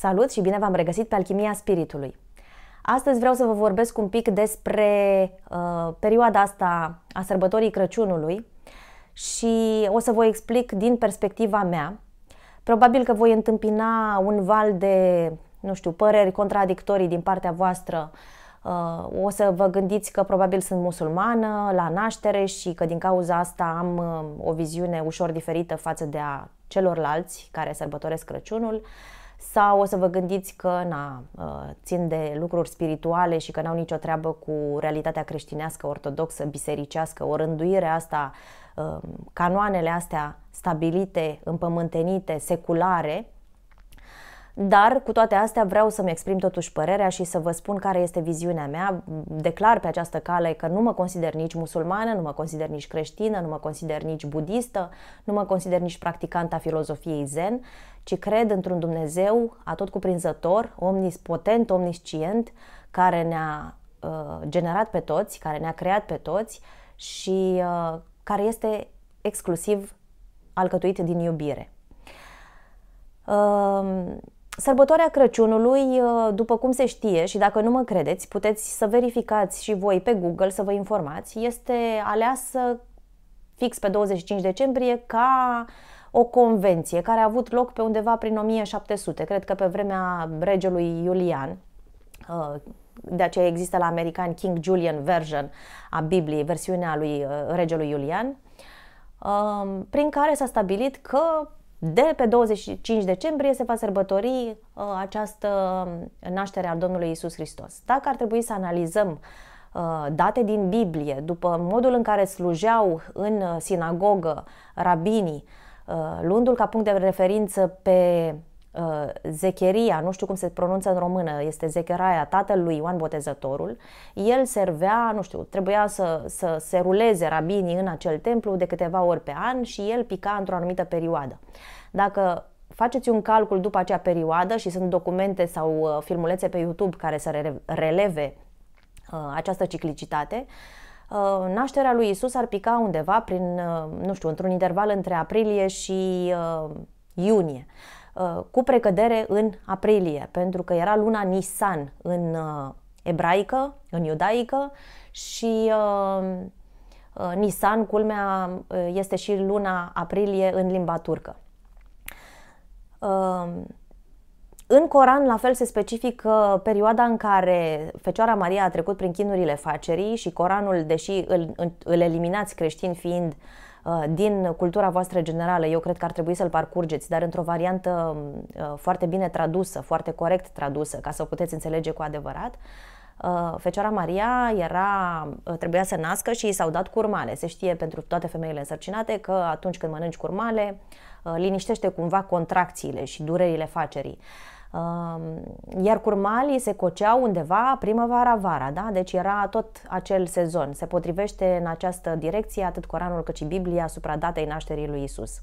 Salut și bine v-am regăsit pe Alchimia Spiritului. Astăzi vreau să vă vorbesc un pic despre uh, perioada asta a sărbătorii Crăciunului și o să vă explic din perspectiva mea. Probabil că voi întâmpina un val de, nu știu, păreri contradictorii din partea voastră. Uh, o să vă gândiți că probabil sunt musulmană la naștere și că din cauza asta am uh, o viziune ușor diferită față de a celorlalți care sărbătoresc Crăciunul. Uh, sau o să vă gândiți că na, ă, țin de lucruri spirituale și că n-au nicio treabă cu realitatea creștinească, ortodoxă, bisericească, o rânduire asta, ă, canoanele astea stabilite, împământenite, seculare, dar, cu toate astea, vreau să-mi exprim totuși părerea și să vă spun care este viziunea mea. Declar pe această cale că nu mă consider nici musulmană, nu mă consider nici creștină, nu mă consider nici budistă, nu mă consider nici practicanta filozofiei zen, ci cred într-un Dumnezeu atot cuprinzător, omnispotent, omniscient, care ne-a uh, generat pe toți, care ne-a creat pe toți și uh, care este exclusiv alcătuit din iubire. Uh, Sărbătoarea Crăciunului, uh, după cum se știe și dacă nu mă credeți, puteți să verificați și voi pe Google, să vă informați, este aleasă fix pe 25 decembrie ca o convenție care a avut loc pe undeva prin 1700, cred că pe vremea regelui Iulian, uh, de aceea există la american King Julian version a Bibliei, versiunea lui uh, regelui Iulian, prin care s-a stabilit că de pe 25 decembrie se va sărbători uh, această naștere a Domnului Isus Hristos. Dacă ar trebui să analizăm uh, date din Biblie, după modul în care slujeau în uh, sinagogă rabinii, uh, luându-l ca punct de referință pe Uh, Zecheria, nu știu cum se pronunță în română, este Zecheraia, tatăl lui Ioan Botezătorul, el servea, nu știu, trebuia să, să se ruleze rabinii în acel templu de câteva ori pe an și el pica într-o anumită perioadă. Dacă faceți un calcul după acea perioadă și sunt documente sau uh, filmulețe pe YouTube care să releve uh, această ciclicitate, nașterea lui Isus ar pica undeva prin, nu știu, într-un interval între aprilie și iunie. Uh, cu precădere în aprilie, pentru că era luna Nisan în uh, ebraică, în iudaică și uh, Nisan, culmea, este și luna aprilie în limba turcă. În Coran, la fel, se specifică perioada în care Fecioara Maria a trecut prin chinurile facerii și Coranul, deși îl, îl eliminați creștin fiind uh, Uh, din cultura voastră generală, eu cred că ar trebui să-l parcurgeți, dar într-o variantă uh, foarte bine tradusă, foarte corect tradusă, ca să o puteți înțelege cu adevărat. Uh, Fecioara Maria era, trebuia să nască și i s-au dat curmale. Se știe pentru toate femeile însărcinate că atunci când mănânci curmale, liniștește cumva contracțiile și durerile facerii. Iar curmalii se coceau undeva primăvara-vara, da? deci era tot acel sezon. Se potrivește în această direcție atât Coranul cât și Biblia asupra datei nașterii lui Isus.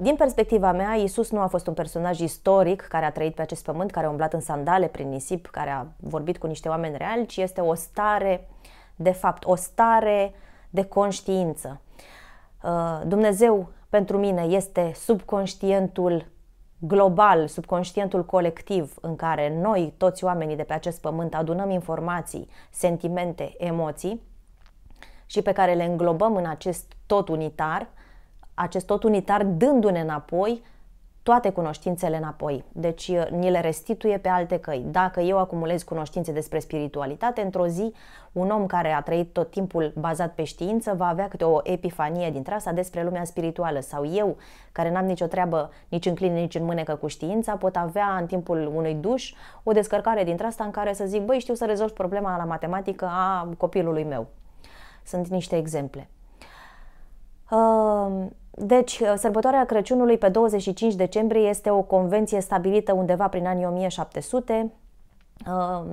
Din perspectiva mea, Isus nu a fost un personaj istoric care a trăit pe acest pământ, care a umblat în sandale prin nisip, care a vorbit cu niște oameni reali, ci este o stare, de fapt, o stare de conștiință. Uh, Dumnezeu pentru mine este subconștientul global, subconștientul colectiv în care noi, toți oamenii de pe acest pământ, adunăm informații, sentimente, emoții și pe care le înglobăm în acest tot unitar, acest tot unitar dându-ne înapoi toate cunoștințele înapoi. Deci uh, ni le restituie pe alte căi. Dacă eu acumulez cunoștințe despre spiritualitate, într-o zi un om care a trăit tot timpul bazat pe știință va avea câte o epifanie dintre asta despre lumea spirituală. Sau eu, care n-am nicio treabă nici în clin, nici în mânecă cu știința, pot avea în timpul unui duș o descărcare dintre asta în care să zic, băi, știu să rezolv problema la matematică a copilului meu. Sunt niște exemple. Uh, deci, uh, sărbătoarea Crăciunului pe 25 decembrie este o convenție stabilită undeva prin anii 1700. Uh,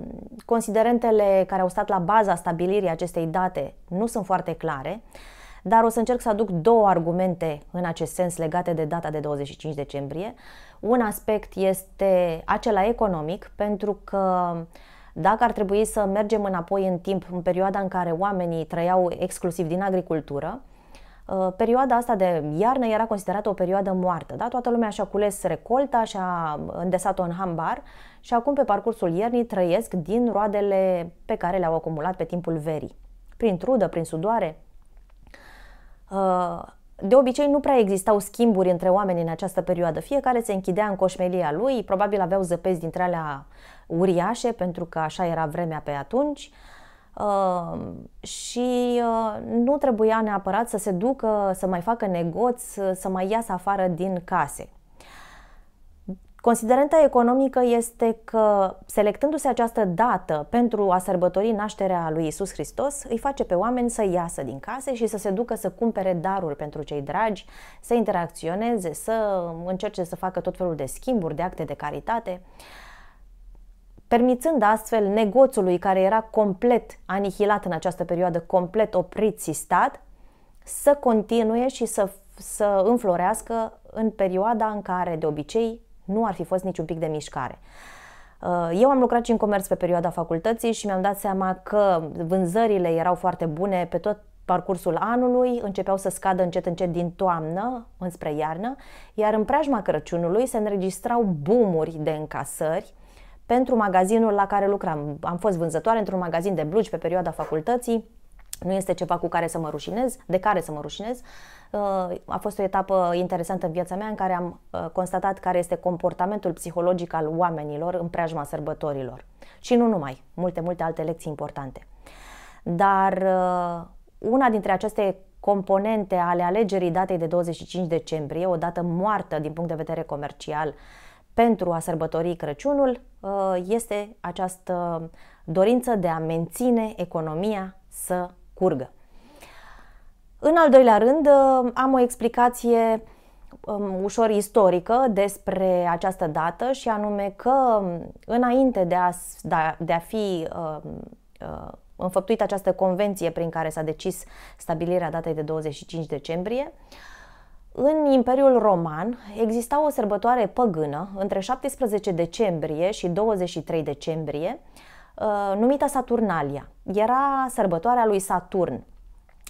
considerentele care au stat la baza stabilirii acestei date nu sunt foarte clare, dar o să încerc să aduc două argumente în acest sens legate de data de 25 decembrie. Un aspect este acela economic, pentru că dacă ar trebui să mergem înapoi în timp, în perioada în care oamenii trăiau exclusiv din agricultură, Uh, perioada asta de iarnă era considerată o perioadă moartă. Da? Toată lumea și-a cules recolta, și-a îndesat-o în hambar și acum pe parcursul iernii trăiesc din roadele pe care le-au acumulat pe timpul verii. Prin trudă, prin sudoare. Uh, de obicei nu prea existau schimburi între oameni în această perioadă. Fiecare se închidea în coșmelia lui, probabil aveau zăpezi dintre alea uriașe, pentru că așa era vremea pe atunci. Ehm, și uh, nu trebuia neapărat să se ducă, să mai facă negoți, să mai iasă afară din case. Considerenta economică este că, selectându-se această dată pentru a sărbători nașterea lui Isus Hristos, îi face pe oameni să iasă din case și să se ducă să cumpere daruri pentru cei dragi, să interacționeze, să încerce să facă tot felul de schimburi, de acte de caritate. Uh, permițând astfel negoțului care era complet anihilat în această perioadă, complet oprit sistat, să continue și să, să înflorească în perioada în care de obicei nu ar fi fost niciun pic de mișcare. Uh, eu am lucrat și în comerț pe perioada facultății și mi-am dat seama că vânzările erau foarte bune pe tot parcursul anului, începeau să scadă încet încet din toamnă înspre iarnă, iar în preajma Crăciunului se înregistrau bumuri de încasări pentru magazinul la care lucram. Am fost vânzătoare într-un magazin de blugi pe perioada facultății, nu este ceva cu care să mă rușinez, de care să mă rușinez. Uh, a fost o etapă interesantă în viața mea în care am uh, constatat care este comportamentul psihologic al oamenilor în preajma sărbătorilor. Și nu numai, multe, multe alte lecții importante. Dar uh, una dintre aceste componente ale alegerii datei de 25 decembrie, o dată moartă din punct de vedere comercial, pentru a sărbători Crăciunul uh, este această dorință de a menține economia să curgă. În al doilea rând, uh, am o explicație um, ușor istorică despre această dată și anume că um, înainte de a, da, de a fi um, uh, înfăptuită această convenție prin care s-a decis stabilirea datei de 25 decembrie, uh, în Imperiul Roman exista o sărbătoare păgână între 17 decembrie și 23 decembrie, uh, numită Saturnalia. Era sărbătoarea lui Saturn.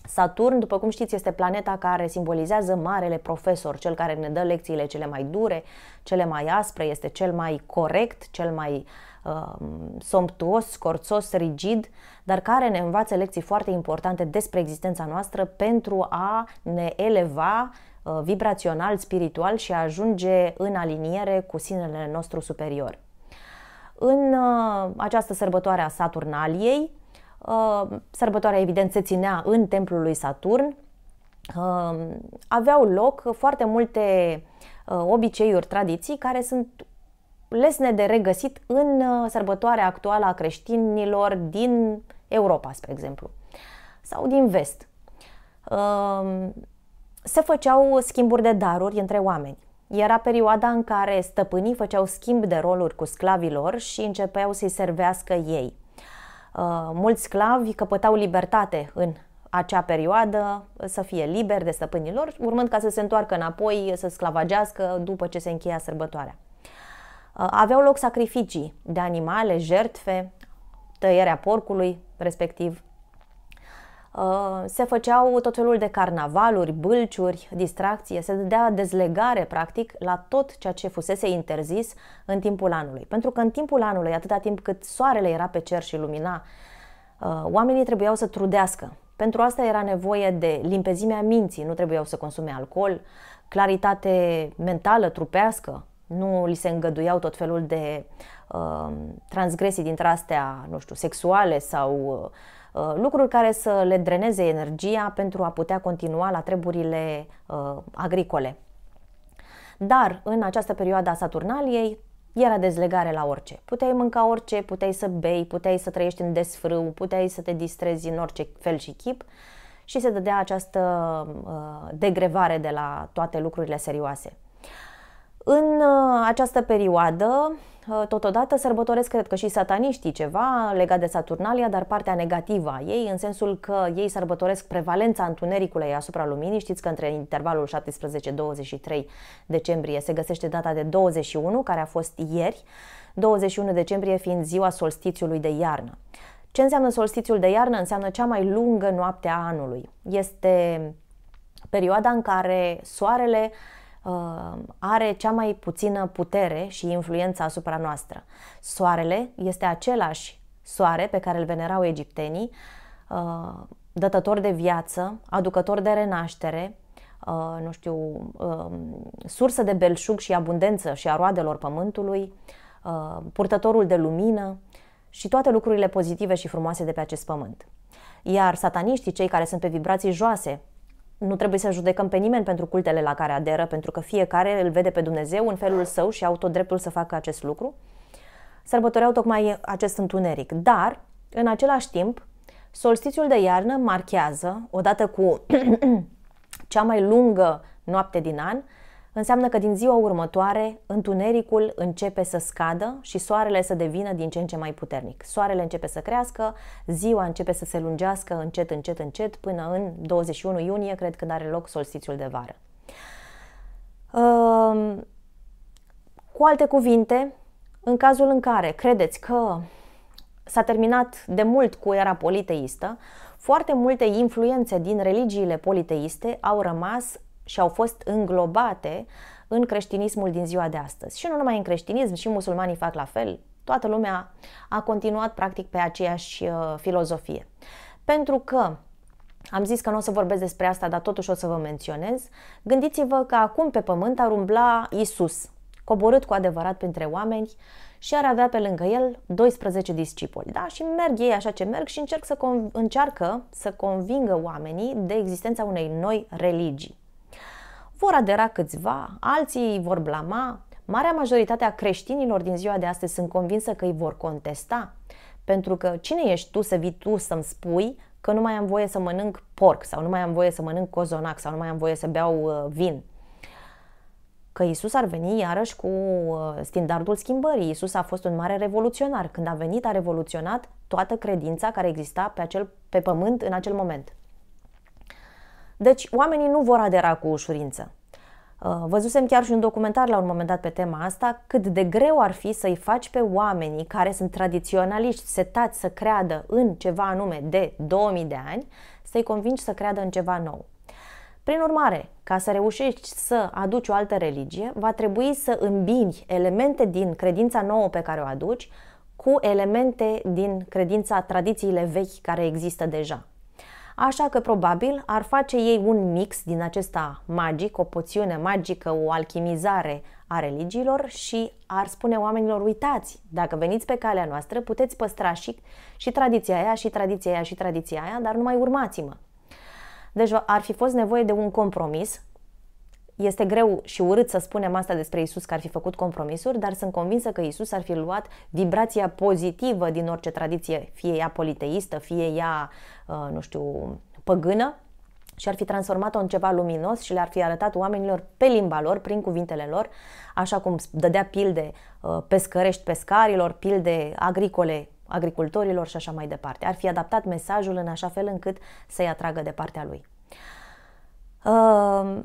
Saturn, după cum știți, este planeta care simbolizează marele profesor, cel care ne dă lecțiile cele mai dure, cele mai aspre, este cel mai corect, cel mai uh, somptuos, scorțos, rigid, dar care ne învață lecții foarte importante despre existența noastră pentru a ne eleva Uh, vibrațional, spiritual și a ajunge în aliniere cu sinele nostru superior. În uh, această sărbătoare a Saturnaliei, uh, sărbătoarea evident se ținea în templul lui Saturn, aveau loc foarte multe obiceiuri, tradiții care sunt lesne de regăsit în sărbătoarea actuală a creștinilor din Europa, spre exemplu, sau din vest se făceau schimburi de daruri între oameni. Era perioada în care stăpânii făceau schimb de roluri cu sclavilor și începeau să-i servească ei. Uh, mulți sclavi căpătau libertate în acea perioadă, să fie liberi de stăpânilor, urmând ca să se întoarcă înapoi, să sclavagească după ce se încheia sărbătoarea. Uh, aveau loc sacrificii de animale, jertfe, tăierea porcului, respectiv Uh, se făceau tot felul de carnavaluri, bâlciuri, distracție, se dădea dezlegare, practic, la tot ceea ce fusese interzis în timpul anului. Pentru că în timpul anului, atâta timp cât soarele era pe cer și lumina, uh, oamenii trebuiau să trudească. Pentru asta era nevoie de limpezimea minții, nu trebuiau să consume alcool, claritate mentală, trupească, nu li se îngăduiau tot felul de uh, transgresii dintre astea, nu știu, sexuale sau uh, Uh, lucruri care să le dreneze energia pentru a putea continua la treburile uh, agricole. Dar în această perioadă a Saturnaliei era dezlegare la orice. Puteai mânca orice, puteai să bei, puteai să trăiești în desfrâu, puteai să te distrezi în orice fel și chip și se dădea această uh, degrevare de la toate lucrurile serioase. În uh, această perioadă, Ă, totodată sărbătoresc, cred că și sataniștii ceva legat de Saturnalia, dar partea negativă a ei, în sensul că ei sărbătoresc prevalența întunericului asupra luminii. Știți că între intervalul 17-23 decembrie se găsește data de 21, care a fost ieri, 21 decembrie fiind ziua solstițiului de iarnă. Ce înseamnă solstițiul de iarnă? Înseamnă cea mai lungă noapte a anului. Este perioada în care soarele Uh, are cea mai puțină putere și influență asupra noastră. Soarele este același soare pe care îl venerau egiptenii, uh, dătător de viață, aducător de renaștere, uh, nu știu, um, sursă de belșug și abundență și a roadelor pământului, purtătorul de lumină și toate lucrurile pozitive și frumoase de pe acest pământ. Iar sataniștii, cei care sunt pe vibrații joase, nu trebuie să judecăm pe nimeni pentru cultele la care aderă, pentru că fiecare îl vede pe Dumnezeu în felul său și au tot dreptul să facă acest lucru. Sărbătoreau tocmai acest întuneric, dar, în același timp, solstițiul de iarnă marchează, odată cu cea mai lungă noapte din an, înseamnă că din ziua următoare întunericul începe să scadă și soarele să devină din ce în ce mai puternic. Soarele începe să crească, ziua începe să se lungească încet, încet, încet până în 21 iunie, cred când are loc solstițiul de vară. Ehm, cu alte cuvinte, în cazul în care credeți că s-a terminat de mult cu era politeistă, foarte multe influențe din religiile politeiste au rămas și au fost înglobate în creștinismul din ziua de astăzi. Și nu numai în creștinism, și musulmanii fac la fel. Toată lumea a continuat practic pe aceeași uh, filozofie. Pentru că am zis că nu o să vorbesc despre asta, dar totuși o să vă menționez. Gândiți-vă că acum pe pământ ar umbla Isus, coborât cu adevărat printre oameni și ar avea pe lângă el 12 discipoli. Da? Și merg ei așa ce merg și încerc să conv- încearcă să convingă oamenii de existența unei noi religii. Vor adera câțiva, alții îi vor blama. Marea majoritate a creștinilor din ziua de astăzi sunt convinsă că îi vor contesta. Pentru că cine ești tu să vii tu să-mi spui că nu mai am voie să mănânc porc sau nu mai am voie să mănânc cozonac sau nu mai am voie să beau uh, vin? că Isus ar veni iarăși cu uh, standardul schimbării. Isus a fost un mare revoluționar. Când a venit, a revoluționat toată credința care exista pe, acel, pe pământ în acel moment. Deci oamenii nu vor adera cu ușurință. Uh, văzusem chiar și un documentar la un moment dat pe tema asta, cât de greu ar fi să-i faci pe oamenii care sunt tradiționaliști, setați să creadă în ceva anume de 2000 de ani, să-i convingi să creadă în ceva nou. Prin urmare, ca să reușești să aduci o altă religie, va trebui să îmbini elemente din credința nouă pe care o aduci cu elemente din credința tradițiile vechi care există deja așa că probabil ar face ei un mix din acesta magic, o poțiune magică, o alchimizare a religiilor și ar spune oamenilor, uitați, dacă veniți pe calea noastră, puteți păstra și, și tradiția aia, și tradiția aia, și tradiția aia, dar nu mai urmați-mă. Deci ar fi fost nevoie de un compromis este greu și urât să spunem asta despre Isus că ar fi făcut compromisuri, dar sunt convinsă că Isus ar fi luat vibrația pozitivă din orice tradiție, fie ea politeistă, fie ea, uh, nu știu, păgână, și ar fi transformat-o în ceva luminos și le-ar fi arătat oamenilor pe limba lor, prin cuvintele lor, așa cum dădea pilde uh, pescărești pescarilor, pilde agricole agricultorilor și așa mai departe. Ar fi adaptat mesajul în așa fel încât să-i atragă de partea lui. Uh,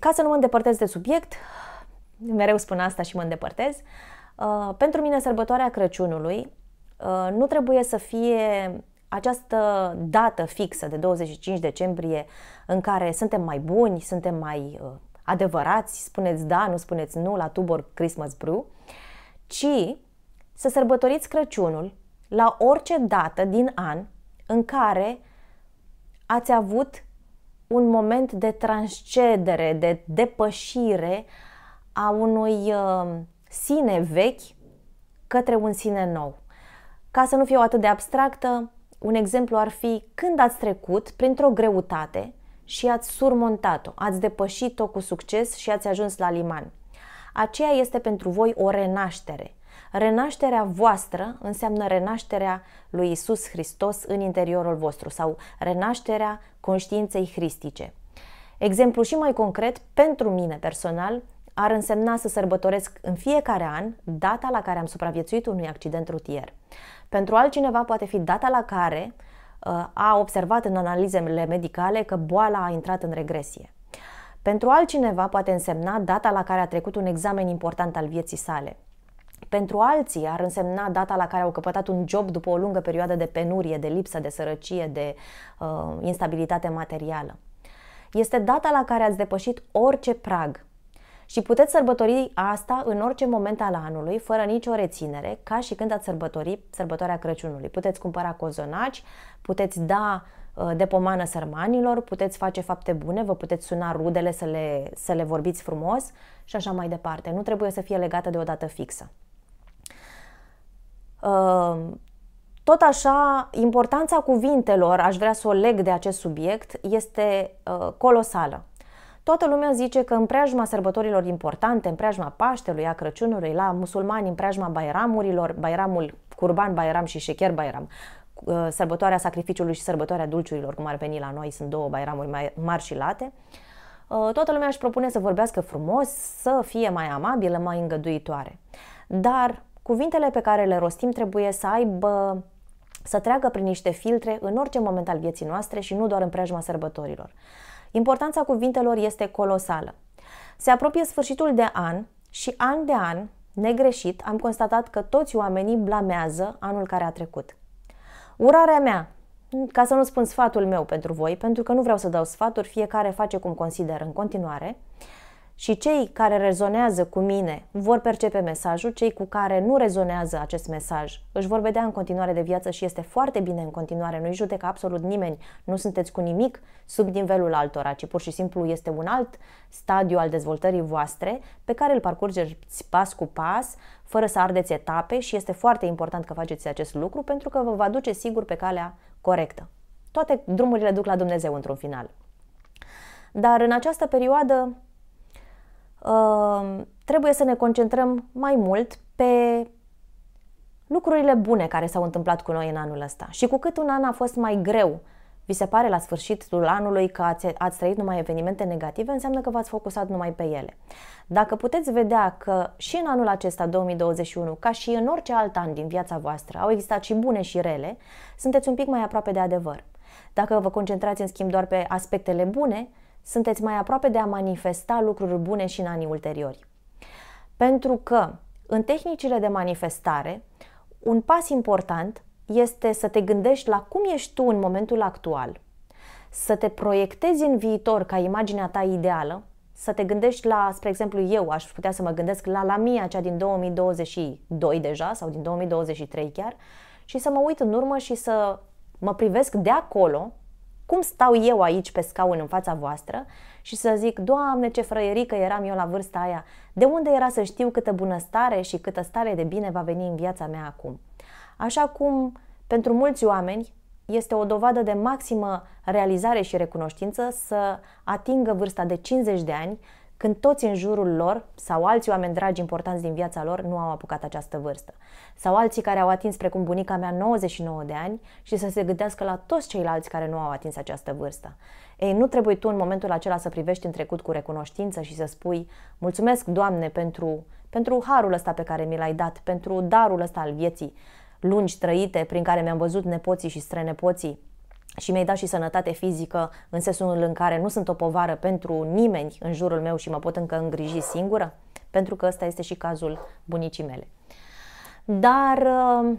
ca să nu mă îndepărtez de subiect, mereu spun asta și mă îndepărtez, uh, pentru mine sărbătoarea Crăciunului uh, nu trebuie să fie această dată fixă de 25 decembrie în care suntem mai buni, suntem mai uh, adevărați, spuneți da, nu spuneți nu la Tubor Christmas Brew, ci să sărbătoriți Crăciunul la orice dată din an în care ați avut un moment de transcedere, de depășire a unui uh, sine vechi către un sine nou. Ca să nu fiu atât de abstractă, un exemplu ar fi când ați trecut printr-o greutate și ați surmontat-o, ați depășit-o cu succes și ați ajuns la liman. Aceea este pentru voi o renaștere. Renașterea voastră înseamnă renașterea lui Isus Hristos în interiorul vostru sau renașterea conștiinței hristice. Exemplu și mai concret, pentru mine personal, ar însemna să sărbătoresc în fiecare an data la care am supraviețuit unui accident rutier. Pentru altcineva poate fi data la care uh, a observat în analizele medicale că boala a intrat în regresie. Pentru altcineva poate însemna data la care a trecut un examen important al vieții sale. Pentru alții ar însemna data la care au căpătat un job după o lungă perioadă de penurie, de lipsă, de sărăcie, de uh, instabilitate materială. Este data la care ați depășit orice prag și puteți sărbători asta în orice moment al anului, fără nicio reținere, ca și când ați sărbători sărbătoarea Crăciunului. Puteți cumpăra cozonaci, puteți da uh, de pomană sărmanilor, puteți face fapte bune, vă puteți suna rudele să le, să le vorbiți frumos și așa mai departe. Nu trebuie să fie legată de o dată fixă. Ehm, tot așa, importanța cuvintelor, aș vrea să o leg de acest subiect, este ă, colosală. Toată lumea zice că în preajma sărbătorilor importante, în preajma Paștelui, a Crăciunului, la musulmani, în preajma bairamurilor, bairamul curban, bairam și șecher bairam, ă, sărbătoarea sacrificiului și sărbătoarea dulciurilor, cum ar veni la noi, sunt două bairamuri mari și late, ă, toată lumea își propune să vorbească frumos, să fie mai amabilă, mai îngăduitoare. Dar Cuvintele pe care le rostim trebuie să aibă să treacă prin niște filtre în orice moment al vieții noastre și nu doar în preajma sărbătorilor. Importanța cuvintelor este colosală. Se apropie sfârșitul de an și an de an, negreșit, am constatat că toți oamenii blamează anul care a trecut. Urarea mea, ca să nu spun sfatul meu pentru voi, pentru că nu vreau să dau sfaturi, fiecare face cum consideră în continuare, și cei care rezonează cu mine vor percepe mesajul, cei cu care nu rezonează acest mesaj își vor vedea în continuare de viață și este foarte bine în continuare, nu-i judecă absolut nimeni, nu sunteți cu nimic sub nivelul altora, ci pur și simplu este un alt stadiu al dezvoltării voastre pe care îl parcurgeți pas cu pas, fără să ardeți etape și este foarte important că faceți acest lucru pentru că vă va duce sigur pe calea corectă. Toate drumurile duc la Dumnezeu într-un final. Dar în această perioadă Ehm, trebuie să ne concentrăm mai mult pe lucrurile bune care s-au întâmplat cu noi în anul ăsta. Și cu cât un an a fost mai greu, vi se pare la sfârșitul anului că ați, ați trăit numai evenimente negative, înseamnă că v-ați focusat numai pe ele. Dacă puteți vedea că și în anul acesta 2021, ca și în orice alt an din viața voastră, au existat și bune și rele, sunteți un pic mai aproape de adevăr. Dacă vă concentrați în schimb doar pe aspectele bune, sunteți mai aproape de a manifesta lucruri bune și în anii ulteriori. Pentru că în tehnicile de manifestare, un pas important este să te gândești la cum ești tu în momentul actual, să te proiectezi în viitor ca imaginea ta ideală, să te gândești la, spre exemplu, eu aș putea să mă gândesc la la mia cea din 2022 deja sau din 2023 chiar și să mă uit în urmă și să mă privesc de acolo cum stau eu aici pe scaun în fața voastră și să zic, Doamne, ce frăierică eram eu la vârsta aia, de unde era să știu câtă bunăstare și câtă stare de bine va veni în viața mea acum? Așa cum, pentru mulți oameni, este o dovadă de maximă realizare și recunoștință să atingă vârsta de 50 de ani când toți în jurul lor sau alți oameni dragi importanți din viața lor nu au apucat această vârstă. Sau alții care au atins, precum bunica mea, 99 de ani și să se gândească la toți ceilalți care nu au atins această vârstă. Ei, nu trebuie tu în momentul acela să privești în trecut cu recunoștință și să spui mulțumesc, Doamne, pentru, pentru harul ăsta pe care mi l-ai dat, pentru darul ăsta al vieții lungi trăite prin care mi-am văzut nepoții și strănepoții, și mi-ai dat și sănătate fizică în sensul în care nu sunt o povară pentru nimeni în jurul meu și mă pot încă îngriji singură? Pentru că ăsta este și cazul bunicii mele. Dar uh,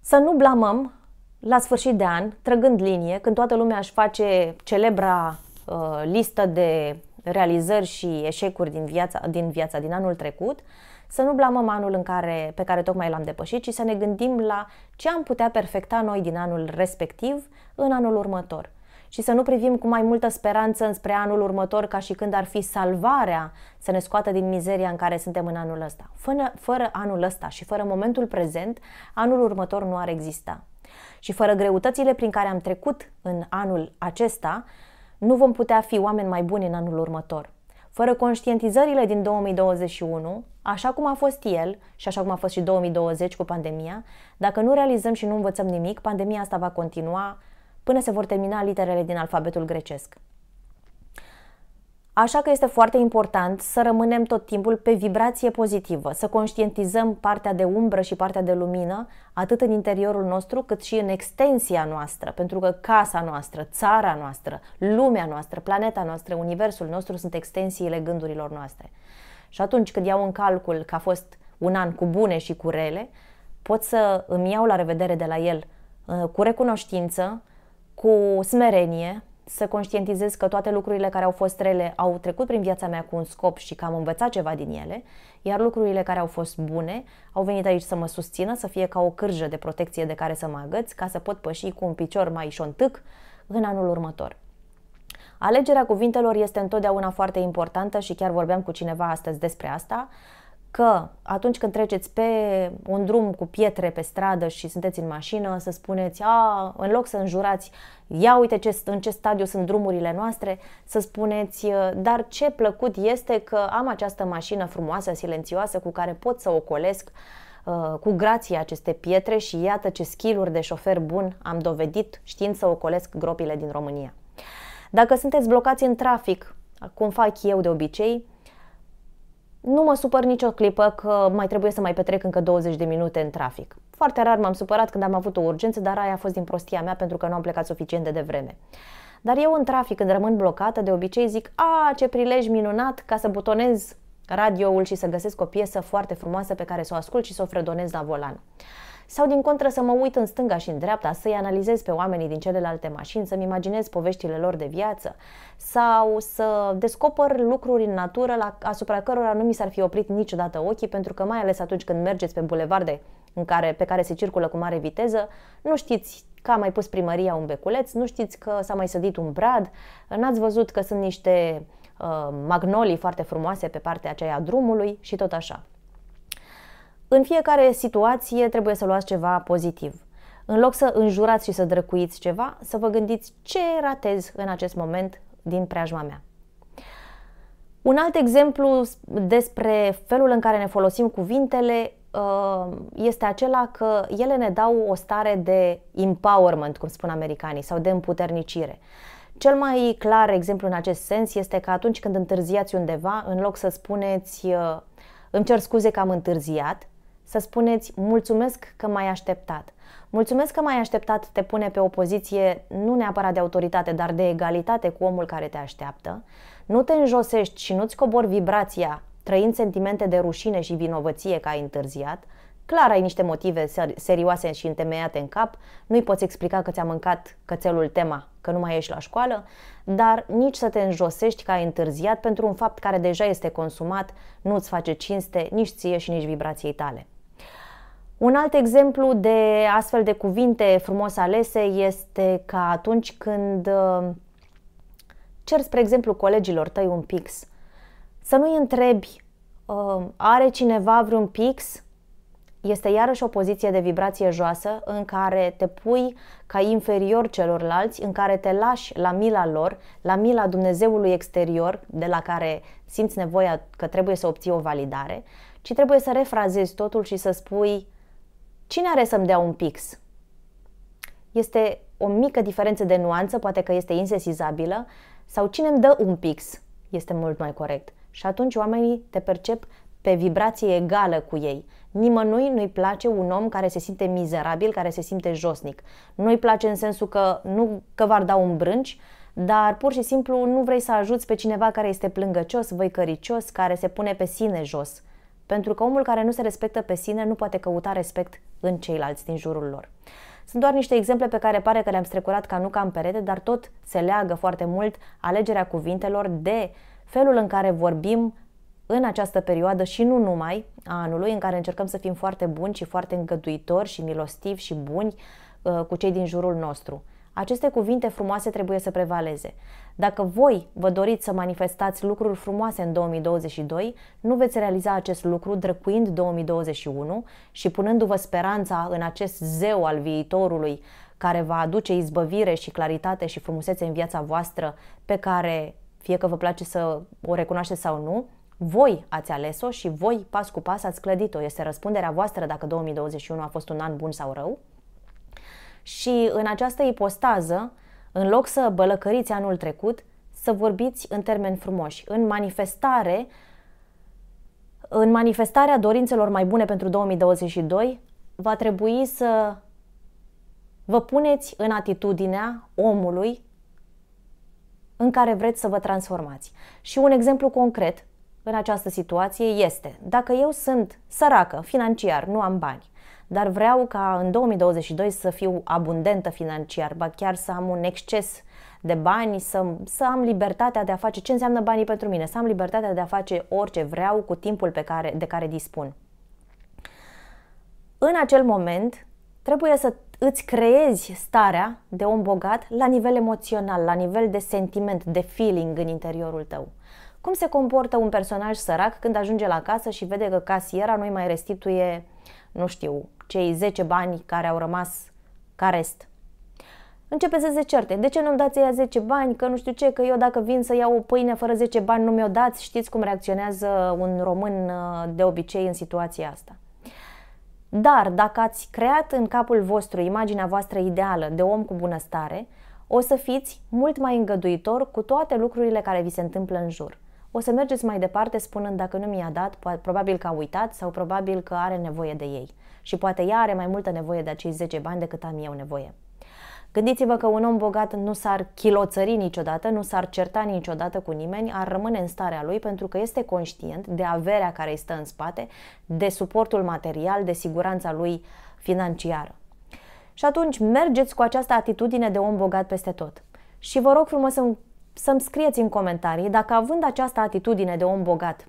să nu blamăm la sfârșit de an, trăgând linie, când toată lumea își face celebra uh, listă de realizări și eșecuri din viața, din viața din anul trecut, uh, să nu blamăm anul în care, pe care tocmai l-am depășit, ci să ne gândim la ce am putea perfecta noi din anul respectiv în anul următor. Și să nu privim cu mai multă speranță înspre anul următor ca și când ar fi salvarea să ne scoată din mizeria în care suntem în anul ăsta. Fără, fără anul ăsta și fără momentul prezent, anul următor nu ar exista. Și fără greutățile prin care am trecut în anul acesta, nu vom putea fi oameni mai buni în anul următor. Fără conștientizările din 2021, așa cum a fost el și așa cum a fost și 2020 cu pandemia, dacă nu realizăm și nu învățăm nimic, pandemia asta va continua până se vor termina literele din alfabetul grecesc. Așa că este foarte important să rămânem tot timpul pe vibrație pozitivă, să conștientizăm partea de umbră și partea de lumină, atât în interiorul nostru, cât și în extensia noastră, pentru că casa noastră, țara noastră, lumea noastră, planeta noastră, universul nostru sunt extensiile gândurilor noastre. Și atunci când iau în calcul că a fost un an cu bune și cu rele, pot să îmi iau la revedere de la el uh, cu recunoștință, cu smerenie, să conștientizez că toate lucrurile care au fost rele au trecut prin viața mea cu un scop și că am învățat ceva din ele, iar lucrurile care au fost bune au venit aici să mă susțină, să fie ca o cârjă de protecție de care să mă agăț, ca să pot păși cu un picior mai șontâc în anul următor. Alegerea cuvintelor este întotdeauna foarte importantă și chiar vorbeam cu cineva astăzi despre asta că atunci când treceți pe un drum cu pietre pe stradă și sunteți în mașină, să spuneți, a, în loc să înjurați, ia uite ce, în ce stadiu sunt drumurile noastre, să spuneți, dar ce plăcut este că am această mașină frumoasă, silențioasă, cu care pot să colesc uh, cu grație aceste pietre și iată ce skill de șofer bun am dovedit știind să ocolesc gropile din România. Dacă sunteți blocați în trafic, cum fac eu de obicei, nu mă supăr nicio clipă că mai trebuie să mai petrec încă 20 de minute în trafic. Foarte rar m-am supărat când am avut o urgență, dar aia a fost din prostia mea pentru că nu am plecat suficient de devreme. Dar eu în trafic, când rămân blocată, de obicei zic, a, ce prilej minunat ca să butonez radioul și să găsesc o piesă foarte frumoasă pe care să o ascult și să o fredonez la volan sau din contră să mă uit în stânga și în dreapta, să-i analizez pe oamenii din celelalte mașini, să-mi imaginez poveștile lor de viață sau să descoper lucruri în natură la, asupra cărora nu mi s-ar fi oprit niciodată ochii, pentru că mai ales atunci când mergeți pe bulevarde în care, pe care se circulă cu mare viteză, nu știți că a mai pus primăria un beculeț, nu știți că s-a mai sădit un brad, n-ați văzut că sunt niște uh, magnolii foarte frumoase pe partea aceea a drumului și tot așa. În fiecare situație trebuie să luați ceva pozitiv. În loc să înjurați și să drăcuiți ceva, să vă gândiți ce ratez în acest moment din preajma mea. Un alt exemplu despre felul în care ne folosim cuvintele uh, este acela că ele ne dau o stare de empowerment, cum spun americanii, sau de împuternicire. Cel mai clar exemplu în acest sens este că atunci când întârziați undeva, în loc să spuneți uh, îmi cer scuze că am întârziat, să spuneți mulțumesc că m-ai așteptat. Mulțumesc că m-ai așteptat te pune pe o poziție nu neapărat de autoritate, dar de egalitate cu omul care te așteaptă. Nu te înjosești și nu-ți cobor vibrația trăind sentimente de rușine și vinovăție că ai întârziat, clar ai niște motive serioase și întemeiate în cap, nu-i poți explica că ți-a mâncat cățelul tema, că nu mai ești la școală, dar nici să te înjosești că ai întârziat pentru un fapt care deja este consumat, nu-ți face cinste nici ție și nici vibrației tale. Un alt exemplu de astfel de cuvinte frumos alese este ca atunci când uh, cer, spre exemplu, colegilor tăi un pix, să nu-i întrebi uh, are cineva vreun pix? Este iarăși o poziție de vibrație joasă în care te pui ca inferior celorlalți, în care te lași la mila lor, la mila Dumnezeului exterior, de la care simți nevoia că trebuie să obții o validare, ci trebuie să refrazezi totul și să spui Cine are să-mi dea un pix? Este o mică diferență de nuanță, poate că este insesizabilă, sau cine îmi dă un pix? Este mult mai corect. Și atunci oamenii te percep pe vibrație egală cu ei. Nimănui nu-i place un om care se simte mizerabil, care se simte josnic. Nu-i place în sensul că nu că v-ar da un brânci, dar pur și simplu nu vrei să ajuți pe cineva care este plângăcios, văicăricios, care se pune pe sine jos pentru că omul care nu se respectă pe sine nu poate căuta respect în ceilalți din jurul lor. Sunt doar niște exemple pe care pare că le-am strecurat ca ca în perete, dar tot se leagă foarte mult alegerea cuvintelor de felul în care vorbim în această perioadă și nu numai a anului, în care încercăm să fim foarte buni și foarte îngăduitori și milostivi și buni uh, cu cei din jurul nostru. Aceste cuvinte frumoase trebuie să prevaleze. Dacă voi vă doriți să manifestați lucruri frumoase în 2022, nu veți realiza acest lucru drăcuind 2021 și punându-vă speranța în acest zeu al viitorului care va aduce izbăvire și claritate și frumusețe în viața voastră pe care, fie că vă place să o recunoașteți sau nu, voi ați ales-o și voi, pas cu pas, ați clădit-o. Este răspunderea voastră dacă 2021 a fost un an bun sau rău. Și în această ipostază, în loc să bălăcăriți anul trecut, să vorbiți în termeni frumoși, în manifestare, în manifestarea dorințelor mai bune pentru 2022, va trebui să vă puneți în atitudinea omului în care vreți să vă transformați. Și un exemplu concret în această situație este, dacă eu sunt săracă financiar, nu am bani, dar vreau ca în 2022 să fiu abundentă financiar, ba chiar să am un exces de bani, să, să am libertatea de a face ce înseamnă banii pentru mine, să am libertatea de a face orice vreau cu timpul pe care, de care dispun. În acel moment trebuie să îți creezi starea de om bogat la nivel emoțional, la nivel de sentiment, de feeling în interiorul tău. Cum se comportă un personaj sărac când ajunge la casă și vede că casiera nu-i mai restituie nu știu, cei 10 bani care au rămas ca rest. Începe să se certe. De ce nu-mi dați ea 10 bani? Că nu știu ce, că eu dacă vin să iau o pâine fără 10 bani nu mi-o dați. Știți cum reacționează un român uh, de obicei în situația asta. Dar dacă ați creat în capul vostru imaginea voastră ideală de om cu bunăstare, o să fiți mult mai îngăduitor cu toate lucrurile care vi se întâmplă în jur o să mergeți mai departe spunând dacă nu mi-a dat, probabil că a uitat sau probabil că are nevoie de ei. Și poate ea are mai multă nevoie de acei 10 bani decât am eu nevoie. Gândiți-vă că un om bogat nu s-ar chiloțări niciodată, nu s-ar certa niciodată cu nimeni, ar rămâne în starea lui pentru că este conștient de averea care îi stă în spate, de suportul material, de siguranța lui financiară. Și atunci mergeți cu această atitudine de om bogat peste tot. Și vă rog frumos să să-mi scrieți în comentarii dacă având această atitudine de om bogat,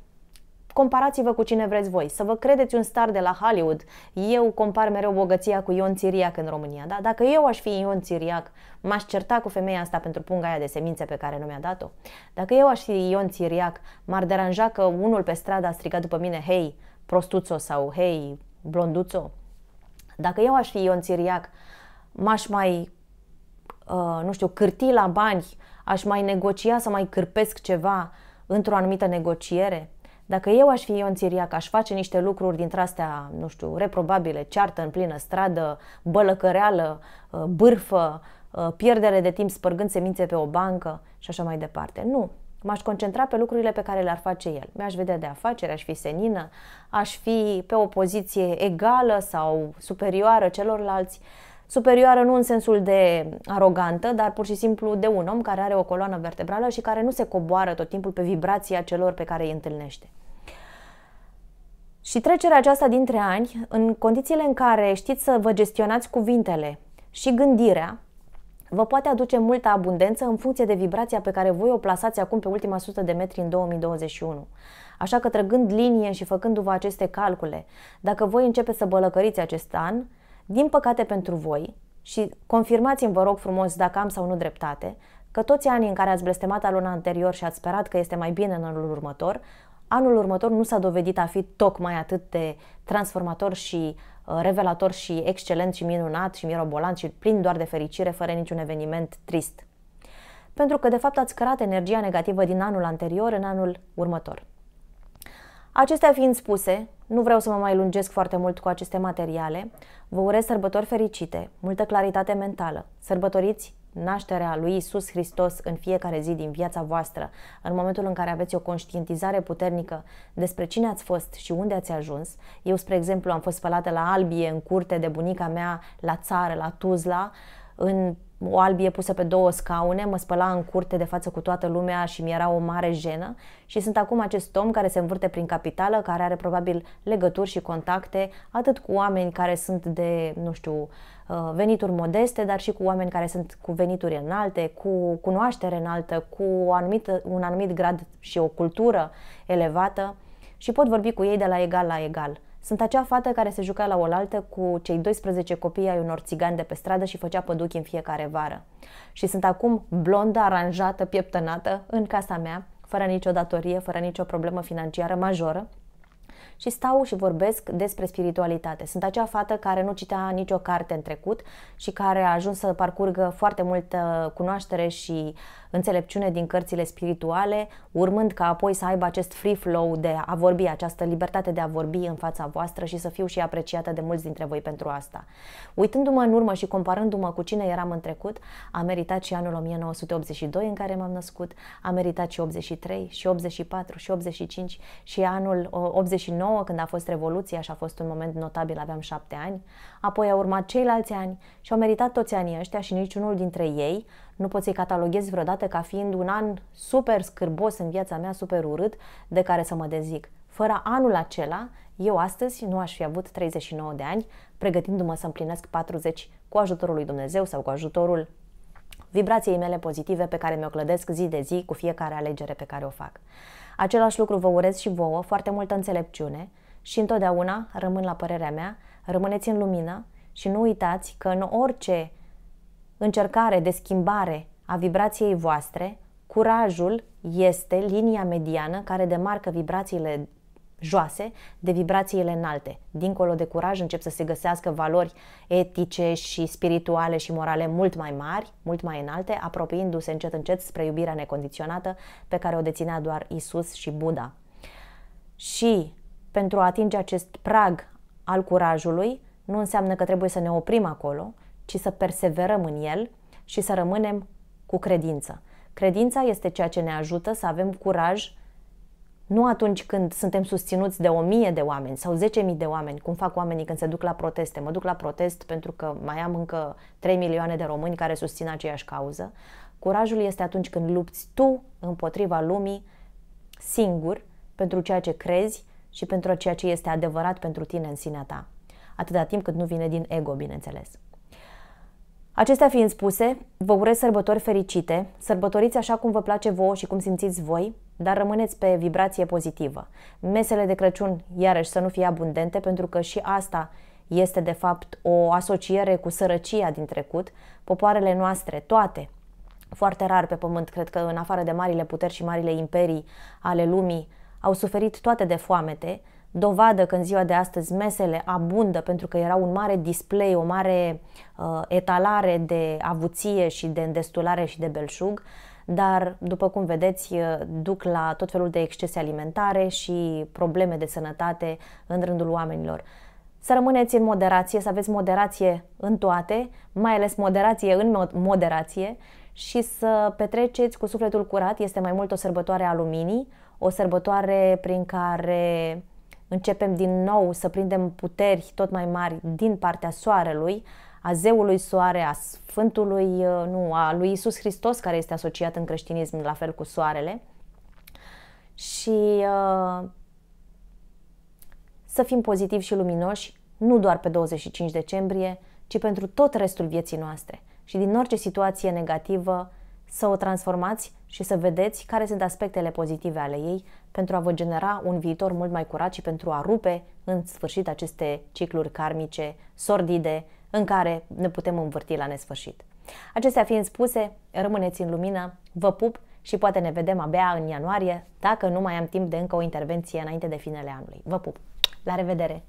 comparați-vă cu cine vreți voi, să vă credeți un star de la Hollywood. Eu compar mereu bogăția cu Ion Țiriac în România, da? Dacă eu aș fi Ion Țiriac, m-aș certa cu femeia asta pentru punga aia de semințe pe care nu mi-a dat-o? Dacă eu aș fi Ion Țiriac, m-ar deranja că unul pe stradă a strigat după mine, hei, prostuțo sau hei, blonduțo? Dacă eu aș fi Ion Țiriac, m-aș mai uh, nu știu, cârtii la bani, aș mai negocia să mai cârpesc ceva într-o anumită negociere? Dacă eu aș fi Ion Țiriac, aș face niște lucruri dintre astea, nu știu, reprobabile, ceartă în plină stradă, bălăcăreală, uh, bârfă, uh, pierdere de timp spărgând semințe pe o bancă și așa mai departe. Nu, M-aș concentra pe lucrurile pe care le-ar face el. Mi-aș vedea de afaceri, aș fi senină, aș fi pe o poziție egală sau superioară celorlalți, Superioară nu în sensul de arogantă, dar pur și simplu de un om care are o coloană vertebrală și care nu se coboară tot timpul pe vibrația celor pe care îi întâlnește. Și trecerea aceasta dintre ani, în condițiile în care știți să vă gestionați cuvintele și gândirea, vă poate aduce multă abundență în funcție de vibrația pe care voi o plasați acum pe ultima sută de metri în 2021. Așa că trăgând linie și făcându-vă aceste calcule, dacă voi începe să bălăcăriți acest an, din păcate pentru voi, și confirmați-mi, vă rog frumos, dacă am sau nu dreptate, că toți anii în care ați blestemat luna anterior și ați sperat că este mai bine în anul următor, anul următor nu s-a dovedit a fi tocmai atât de transformator și uh, revelator și excelent și minunat și mirobolant și plin doar de fericire, fără niciun eveniment trist. Pentru că, de fapt, ați cărat energia negativă din anul anterior în anul următor. Acestea fiind spuse, nu vreau să mă mai lungesc foarte mult cu aceste materiale. Vă urez sărbători fericite, multă claritate mentală. Sărbătoriți nașterea lui Isus Hristos în fiecare zi din viața voastră, în momentul în care aveți o conștientizare puternică despre cine ați fost și unde ați ajuns. Eu, spre exemplu, am fost spălată la albie în curte de bunica mea, la țară, la Tuzla, în o albie pusă pe două scaune, mă spăla în curte de față cu toată lumea și mi-era o mare jenă și sunt acum acest om care se învârte prin capitală, care are probabil legături și contacte atât cu oameni care sunt de, nu știu, uh, venituri modeste, dar și cu oameni care sunt cu venituri înalte, cu cunoaștere înaltă, cu o anumită, un anumit grad și o cultură elevată și pot vorbi cu ei de la egal la egal. Sunt acea fată care se juca la oaltă cu cei 12 copii ai unor țigani de pe stradă și făcea păduchi în fiecare vară. Și sunt acum blondă, aranjată, pieptănată, în casa mea, fără nicio datorie, fără nicio problemă financiară majoră, și stau și vorbesc despre spiritualitate. Sunt acea fată care nu citea nicio carte în trecut și care a ajuns să parcurgă foarte multă cunoaștere și înțelepciune din cărțile spirituale, urmând ca apoi să aibă acest free flow de a vorbi, această libertate de a vorbi în fața voastră și să fiu și apreciată de mulți dintre voi pentru asta. Uitându-mă în urmă și comparându-mă cu cine eram în trecut, a meritat și anul 1982 în care m-am născut, a meritat și 83, și 84, și 85, și anul 89 89, când a fost Revoluția și a fost un moment notabil, aveam șapte ani, apoi au urmat ceilalți ani și au meritat toți anii ăștia și niciunul dintre ei nu pot să-i cataloghez vreodată ca fiind un an super scârbos în viața mea, super urât, de care să mă dezic. Fără anul acela, eu astăzi nu aș fi avut 39 de ani, pregătindu-mă să împlinesc 40 cu ajutorul lui Dumnezeu sau cu ajutorul vibrației mele pozitive pe care mi-o clădesc zi de zi cu fiecare alegere pe care o fac. Același lucru vă urez și vouă, foarte multă înțelepciune și întotdeauna rămân la părerea mea, rămâneți în lumină și nu uitați că în orice încercare de schimbare a vibrației voastre, curajul este linia mediană care demarcă vibrațiile joase, de vibrațiile înalte. Dincolo de curaj încep să se găsească valori etice și spirituale și morale mult mai mari, mult mai înalte, apropiindu-se încet încet spre iubirea necondiționată pe care o deținea doar Isus și Buddha. Și pentru a atinge acest prag al curajului, nu înseamnă că trebuie să ne oprim acolo, ci să perseverăm în el și să rămânem cu credință. Credința este ceea ce ne ajută să avem curaj nu atunci când suntem susținuți de o mie de oameni sau zece mii de oameni, cum fac oamenii când se duc la proteste. Mă duc la protest pentru că mai am încă 3 milioane de români care susțin aceeași cauză. Curajul este atunci când lupți tu împotriva lumii singur pentru ceea ce crezi și pentru ceea ce este adevărat pentru tine în sinea ta. Atâta timp cât nu vine din ego, bineînțeles. Acestea fiind spuse, vă urez sărbători fericite, sărbătoriți așa cum vă place vouă și cum simțiți voi, dar rămâneți pe vibrație pozitivă. Mesele de Crăciun, iarăși, să nu fie abundente, pentru că și asta este, de fapt, o asociere cu sărăcia din trecut. Popoarele noastre, toate, foarte rar pe pământ, cred că în afară de marile puteri și marile imperii ale lumii, au suferit toate de foamete, dovadă că în ziua de astăzi mesele abundă pentru că era un mare display, o mare uh, etalare de avuție și de îndestulare și de belșug, dar, după cum vedeți, uh, duc la tot felul de excese alimentare și probleme de sănătate în rândul oamenilor. Să rămâneți în moderație, să aveți moderație în toate, mai ales moderație în moderație și să petreceți cu sufletul curat. Este mai mult o sărbătoare a luminii, o sărbătoare prin care începem din nou să prindem puteri tot mai mari din partea soarelui, a zeului soare, a sfântului, uh, nu, a lui Isus Hristos care este asociat în creștinism la fel cu soarele și uh, să fim pozitivi și luminoși, nu doar pe 25 decembrie, ci pentru tot restul vieții noastre. Și din orice situație negativă să o transformați și să vedeți care sunt aspectele pozitive ale ei pentru a vă genera un viitor mult mai curat și pentru a rupe în sfârșit aceste cicluri karmice, sordide, în care ne putem învârti la nesfârșit. Acestea fiind spuse, rămâneți în lumină, vă pup și poate ne vedem abia în ianuarie, dacă nu mai am timp de încă o intervenție înainte de finele anului. Vă pup! La revedere!